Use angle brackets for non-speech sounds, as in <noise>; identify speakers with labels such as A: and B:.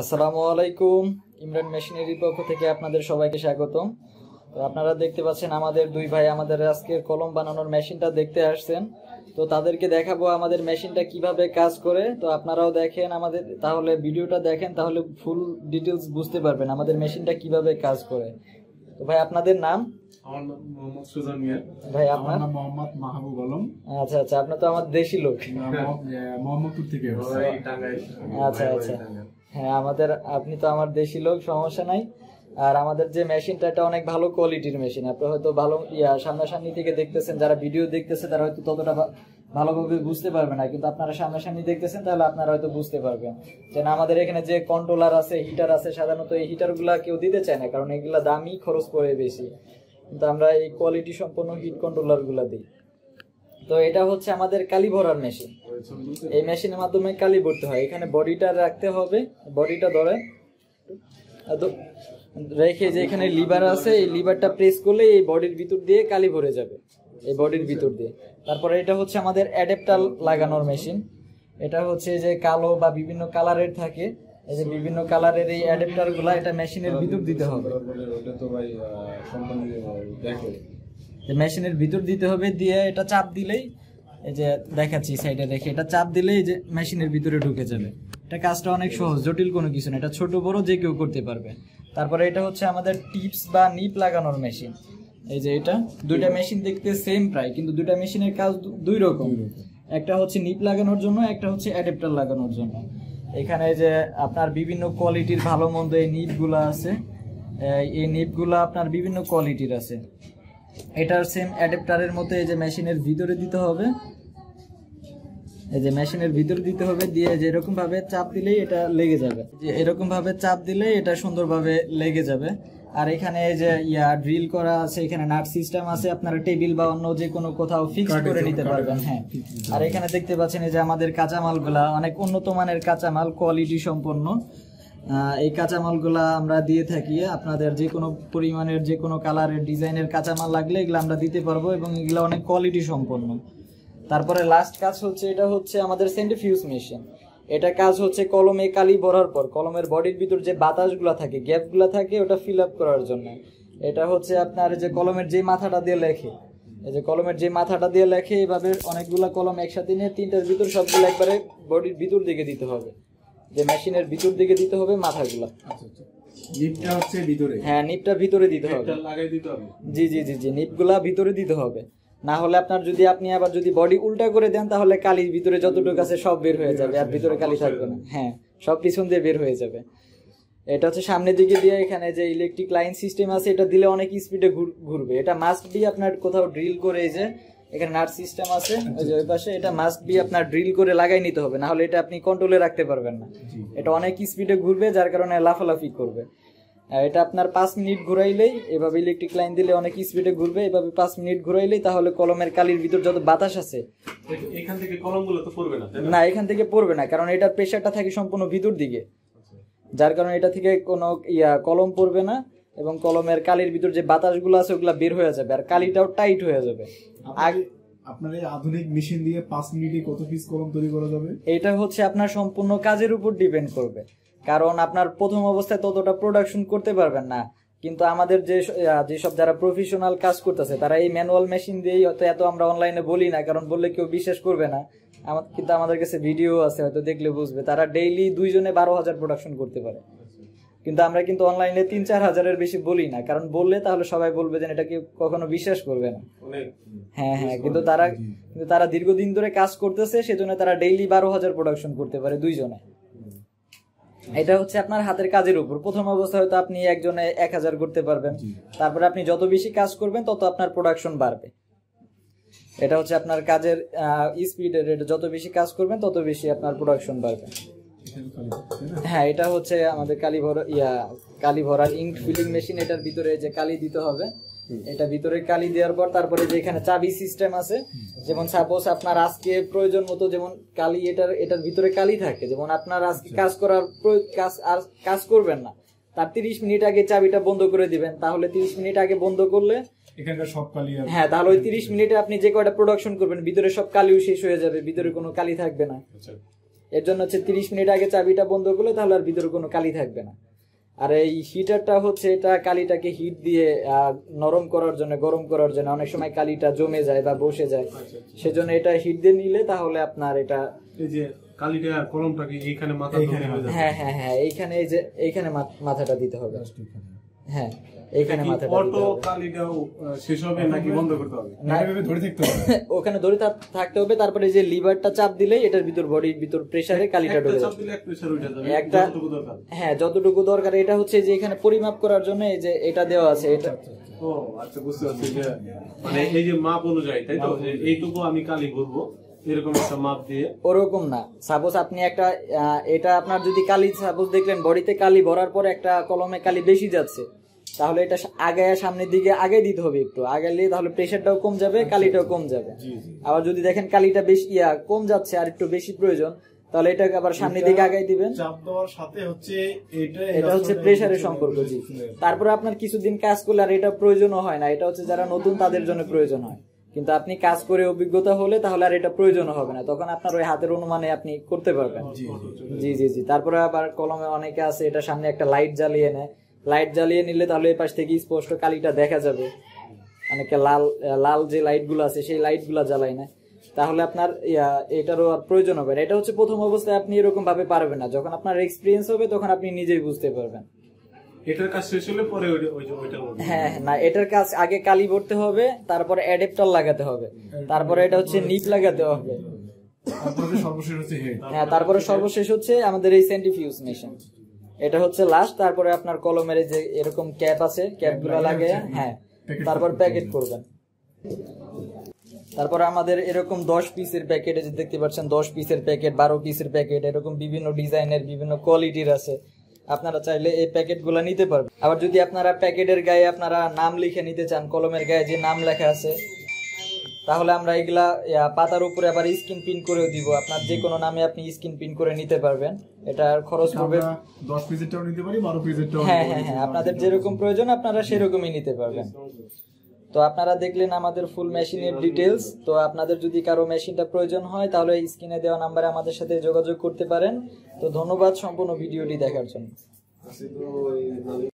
A: আসসালামু আলাইকুম ইমরান মেশিনারির পক্ষ থেকে আপনাদের সবাইকে স্বাগতম তো আপনারা দেখতে পাচ্ছেন আমাদের দুই ভাই আমাদের আজকের কলম বানানোর মেশিনটা দেখতে আসছেন তো তাদেরকে দেখাবো আমাদের মেশিনটা কিভাবে কাজ করে তো আপনারাও দেখেন আমাদের তাহলে ভিডিওটা দেখেন তাহলে ফুল ডিটেলস বুঝতে পারবেন আমাদের মেশিনটা কিভাবে কাজ করে ভাই আপনাদের নাম আচ্ছা আচ্ছা, আচ্ছা, আচ্ছা। হ্যাঁ আমাদের আপনি তো আমার দেশি লোক সমস্যা নাই আর আমাদের যে মেশিনটা এটা অনেক ভালো কোয়ালিটির মেশিন আপনি হয়তো ভালো সামনাসামনি থেকে দেখতেছেন যারা ভিডিও দেখতেছে তারা হয়তো ততটা ভালোভাবে বুঝতে পারবে না কিন্তু আপনারা সামনাসামনি দেখতেছেন তাহলে আপনারা হয়তো বুঝতে পারবেন যেন আমাদের এখানে যে কন্ট্রোলার আছে হিটার আছে সাধারণত এই হিটারগুলা কেউ দিতে চায় না কারণ এগুলো দামই খরচ করে বেশি কিন্তু আমরা এই কোয়ালিটি সম্পন্ন হিট কন্ট্রোলার গুলা দিই তো এটা হচ্ছে আমাদের কালি ভরার মেশিন এই মেশিনের মাধ্যমে কালি ভরতে হয় এখানে বডিটা রাখতে হবে বডিটা ধরে রেখে যে এখানে লিভার আছে এই লিভারটা প্রেস করলে এই বডির ভিতর দিয়ে কালি ভরে যাবে এই বডির ভিতর দিয়ে তারপরে এটা হচ্ছে আমাদের অ্যাডাপ্টার লাগানোর মেশিন এটা হচ্ছে যে কালো বা বিভিন্ন কালারের থাকে এই যে বিভিন্ন কালারের এই অ্যাডাপ্টার গুলা এটা মেশিনের ভিতর দিতে হবে মেশিনের ভিতর দিতে হবে দিয়ে এটা চাপ দিলেই এই যে দেখাচ্ছি সাইডে দেখে এটা চাপ দিলেই যে মেশিনের ভিতরে ঢুকে যাবে এটা কাজটা অনেক সহজ জটিল কোনো কিছু না এটা ছোট বড় যে কেউ করতে পারবে তারপরে এটা হচ্ছে আমাদের টিপস বা নিপ লাগানোর মেশিন এই যে এটা দুইটা মেশিন দেখতে সেম প্রায় কিন্তু দুইটা মেশিনের কাজ দুই রকম একটা হচ্ছে নিপ লাগানোর জন্য একটা হচ্ছে অ্যাডাপ্টার লাগানোর জন্য এখানে যে আপনার বিভিন্ন কোয়ালিটির ভালো মন্দ এই নিপগুলো আছে এই নিপগুলো আপনার বিভিন্ন কোয়ালিটির আছে এটার সেম অ্যাডাপ্টারের মতো এই যে মেশিনের ভিতরে দিতে হবে এই যে মেশিনের ভিতরে দিতে হবে দিয়ে যে এরকম ভাবে চাপ দিলেই এটা লেগে যাবে যে এরকম ভাবে চাপ দিলে এটা সুন্দরভাবে লেগে যাবে আর এখানে যে ইয়া ড্রিল করা আছে এখানে নাট সিস্টেম আছে আপনারা টেবিল বা অন্য যে কোনো কোথাও ফিক্স করে নিতে পারবেন হ্যাঁ আর এখানে দেখতে পাচ্ছেন যে আমাদের কাঁচামালগুলা অনেক উন্নত মানের কাঁচামাল কোয়ালিটি সম্পন্ন এই কাঁচামালগুলা আমরা দিয়ে থাকি আপনাদের যে কোনো পরিমাণের যে কোনো কালারের ডিজাইনের কাঁচামাল লাগলে এগুলো আমরা দিতে পারবো এবং এগুলো অনেক কোয়ালিটি সম্পন্ন তারপরে লাস্ট কাজ হচ্ছে এটা হচ্ছে আমাদের সেন্টিফিউজ মেশিন এটা কাজ হচ্ছে কলমে কালি ভরার পর কলমের বডির ভিতর যে বাতাসগুলো থাকে গ্যাপগুলো থাকে ওটা ফিল আপ করার জন্য এটা হচ্ছে আপনার যে কলমের যে মাথাটা দিয়ে লেখে এই যে কলমের যে মাথাটা দিয়ে লেখে এভাবে অনেকগুলো কলম একসাথে নিয়ে তিনটার ভিতর সবগুলো একবারে বডির ভিতর দিকে দিতে হবে যে মেশিনের ভিতর দিকে দিতে হবে মাথাগুলো আচ্ছা, আচ্ছা। নিপটা হচ্ছে ভিতরে হ্যাঁ নিপটা ভিতরে দিতে হবে দিতে হবে জি জি জি জি নিপগুলা ভিতরে দিতে হবে না হলে আপনার যদি আপনি আবার যদি বডি উল্টা করে দেন তাহলে কালির ভিতরে যতটুকু আছে সব বের হয়ে যাবে আর ভিতরে কালি থাকবে না হ্যাঁ সব পিছন দিয়ে বের হয়ে যাবে এটা হচ্ছে সামনের দিকে দিয়ে এখানে যে ইলেকট্রিক লাইন সিস্টেম আছে এটা দিলে অনেক স্পিডে ঘুরবে এটা মাস্ট বি আপনার কোথাও ড্রিল করে যে এখানে নার্স সিস্টেম আছে ওই যে ওই পাশে এটা মাস্ট বি আপনার ড্রিল করে লাগাই নিতে হবে না হলে এটা আপনি কন্ট্রোলে রাখতে পারবেন না এটা অনেক স্পিডে ঘুরবে যার কারণে লাফালাফি করবে এটা আপনার পাঁচ মিনিট ঘুরাইলেই এভাবে ইলেকট্রিক লাইন দিলে অনেক স্পিডে ঘুরবে এভাবে পাঁচ মিনিট ঘুরাইলেই তাহলে কলমের কালির ভিতর যত বাতাস আছে এখান থেকে কলমগুলো তো পড়বে না না এখান থেকে পড়বে না কারণ এটার প্রেশারটা থাকে সম্পূর্ণ ভিতর দিকে যার কারণে এটা থেকে কোনো ইয়া কলম পড়বে না এবং কলমের কালির ভিতর যে বাতাসগুলো আছে ওগুলা বের হয়ে যাবে আর কালিটাও টাইট হয়ে যাবে আপনার এই আধুনিক মেশিন দিয়ে পাঁচ মিনিটে কত পিস কলম তৈরি করা যাবে এটা হচ্ছে আপনার সম্পূর্ণ কাজের উপর ডিপেন্ড করবে কারণ আপনার প্রথম অবস্থায় ততটা প্রোডাকশন করতে পারবেন না কিন্তু আমাদের যে যেসব যারা প্রফেশনাল কাজ করতেছে তারা এই ম্যানুয়াল মেশিন দিয়েই হয়তো এত আমরা অনলাইনে বলি না কারণ বললে কেউ বিশ্বাস করবে না আমার কিন্তু আমাদের কাছে ভিডিও আছে হয়তো দেখলে বুঝবে তারা ডেইলি দুইজনে বারো হাজার প্রোডাকশন করতে পারে কিন্তু আমরা কিন্তু অনলাইনে তিন চার হাজারের বেশি বলি না কারণ বললে তাহলে সবাই বলবে যে এটা কেউ কখনো বিশ্বাস করবে না হ্যাঁ হ্যাঁ কিন্তু তারা তারা দীর্ঘদিন ধরে কাজ করতেছে সেজন্য তারা ডেইলি বারো হাজার প্রোডাকশন করতে পারে দুইজনে এটা হচ্ছে আপনার হাতের কাজের উপর প্রথম অবস্থা হয়তো আপনি একজনে এক হাজার করতে পারবেন তারপরে আপনি যত বেশি কাজ করবেন তত আপনার প্রোডাকশন বাড়বে এটা হচ্ছে আপনার কাজের স্পিড রেট যত বেশি কাজ করবেন তত বেশি আপনার প্রোডাকশন বাড়বে হ্যাঁ এটা হচ্ছে আমাদের কালী ভরা ইয়া কালী ভরার ইঙ্ক ফিলিং মেশিন এটার ভিতরে যে কালি দিতে হবে এটা ভিতরে কালি দেওয়ার পর তারপরে যে এখানে চাবি সিস্টেম আছে যেমন সাপোজ আপনার আজকে প্রয়োজন মতো যেমন কালি এটার এটার ভিতরে কালি থাকে যেমন আপনার আজকে আচ্ছা। কাজ করার কাজ আর কাজ করবেন না তার তিরিশ মিনিট আগে চাবিটা বন্ধ করে দিবেন তাহলে তিরিশ মিনিট আগে বন্ধ করলে এখানকার সব কালি হ্যাঁ তাহলে ওই তিরিশ মিনিটে আপনি যে কয়টা প্রোডাকশন করবেন ভিতরে সব কালিও শেষ হয়ে যাবে ভিতরে কোনো কালি থাকবে না আচ্ছা। এর জন্য হচ্ছে তিরিশ মিনিট আগে চাবিটা বন্ধ করলে তাহলে আর ভিতরে কোনো কালি থাকবে না আর এই হিটারটা হচ্ছে এটা কালিটাকে হিট দিয়ে নরম করার জন্য গরম করার জন্য অনেক সময় কালিটা জমে যায় বা বসে যায় আচ্ছা, আচ্ছা, আচ্ছা। সেজন্য এটা হিট দিয়ে নিলে তাহলে আপনার এটা কালিটা মাথা হ্যাঁ হ্যাঁ হ্যাঁ এইখানে এই যে এইখানে মাথাটা দিতে হবে হ্যাঁ <laughs> ওখানে থাকতে হবে তারপরে যে লিভারটা চাপ দিলে এটার ভিতর বডির ভিতর প্রেসারে কালিটা ঢোকে একটা হ্যাঁ যতটুকু দরকার এটা হচ্ছে যে এখানে পরিমাপ করার জন্য এই যে এটা দেওয়া আছে এটা আচ্ছা, আচ্ছা, আচ্ছা। মানে ওরকম না সাপোজ আপনি একটা এটা আপনার যদি কালি সাপোজ দেখলেন বডিতে কালি ভরার পর একটা কলমে কালি বেশি যাচ্ছে তাহলে এটা আগে সামনের দিকে আগে দিতে হবে একটু আগে আগালে তাহলে প্রেশারটাও কম যাবে আচ্ছা, কালিটাও আচ্ছা। কম যাবে আবার যদি দেখেন কালিটা বেশি ইয়া কম যাচ্ছে আর একটু বেশি প্রয়োজন তাহলে এটাকে আবার সামনের দিকে আগাই দিবেন চাপ দেওয়ার সাথে হচ্ছে এটা এটা হচ্ছে প্রেসারের সম্পর্ক জি তারপরে আপনার কিছুদিন কাজ করলে আর এটা প্রয়োজনও হয় না এটা হচ্ছে যারা নতুন তাদের জন্য প্রয়োজন হয় কিন্তু আপনি কাজ করে অভিজ্ঞতা হলে তাহলে আর এটা প্রয়োজন হবে না তখন আপনার ওই হাতের অনুমানে আপনি করতে পারবেন জি জি জি তারপরে আবার কলমে অনেকে আছে এটা সামনে একটা লাইট জ্বালিয়ে নেয় লাইট জ্বালিয়ে নিলে তাহলে এই পাশ থেকে স্পষ্ট কালিটা দেখা যাবে অনেকে লাল লাল যে লাইটগুলো আছে সেই লাইটগুলো জ্বালায় না তাহলে আপনার এটারও আর প্রয়োজন হবে না এটা হচ্ছে প্রথম অবস্থায় আপনি এরকম ভাবে পারবেন না যখন আপনার এক্সপিরিয়েন্স হবে তখন আপনি নিজেই বুঝতে পারবেন এটার কাজ শেষ হলে পরে হ্যাঁ, হ্যাঁ না এটার কাজ আগে কালি ভরতে হবে তারপর অ্যাডাপ্টার লাগাতে হবে তারপরে এটা হচ্ছে নিপ লাগাতে হবে হ্যাঁ তারপরে সর্বশেষ হচ্ছে আমাদের এই সেন্টিফিউজ মেশিন এটা হচ্ছে লাস্ট তারপরে আপনার কলমের যে এরকম ক্যাপ আছে ক্যাপগুলো লাগে হ্যাঁ তারপর প্যাকেট করবেন তারপর আমাদের এরকম দশ পিসের প্যাকেট যে দেখতে পাচ্ছেন দশ পিসের প্যাকেট বারো পিসের প্যাকেট এরকম বিভিন্ন ডিজাইনের বিভিন্ন কোয়ালিটির আছে আপনারা চাইলে এই প্যাকেটগুলো নিতে পারবেন আবার যদি আপনারা প্যাকেটের গায়ে আপনারা নাম লিখে নিতে চান কলমের গায়ে যে নাম লেখা আছে তাহলে আমরা এগুলা পাতার উপরে আবার স্ক্রিন প্রিন্ট করেও দিব আপনার যে কোনো নামে আপনি স্ক্রিন প্রিন্ট করে নিতে পারবেন এটার খরচ পড়বে 10 পিসেরটাও নিতে পারি 12 পিসেরটাও হ্যাঁ, হ্যাঁ হ্যাঁ হ্যাঁ আপনাদের যেরকম প্রয়োজন আপনারা সেরকমই নিতে পারবেন তো আপনারা দেখলেন আমাদের ফুল মেশিনের ডিটেলস তো আপনাদের যদি কারো মেশিনটা প্রয়োজন হয় তাহলে স্ক্রিনে দেওয়া নাম্বারে আমাদের সাথে যোগাযোগ করতে পারেন তো ধন্যবাদ সম্পূর্ণ ভিডিওটি দেখার জন্য আচ্ছা,